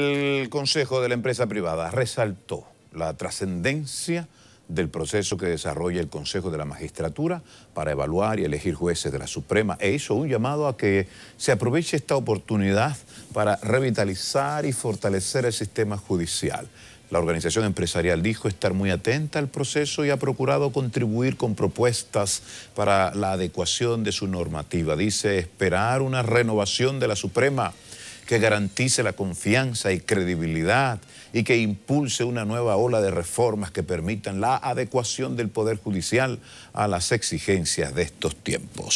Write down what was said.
El Consejo de la Empresa Privada resaltó la trascendencia del proceso que desarrolla el Consejo de la Magistratura para evaluar y elegir jueces de la Suprema e hizo un llamado a que se aproveche esta oportunidad para revitalizar y fortalecer el sistema judicial. La organización empresarial dijo estar muy atenta al proceso y ha procurado contribuir con propuestas para la adecuación de su normativa. Dice esperar una renovación de la Suprema que garantice la confianza y credibilidad y que impulse una nueva ola de reformas que permitan la adecuación del Poder Judicial a las exigencias de estos tiempos.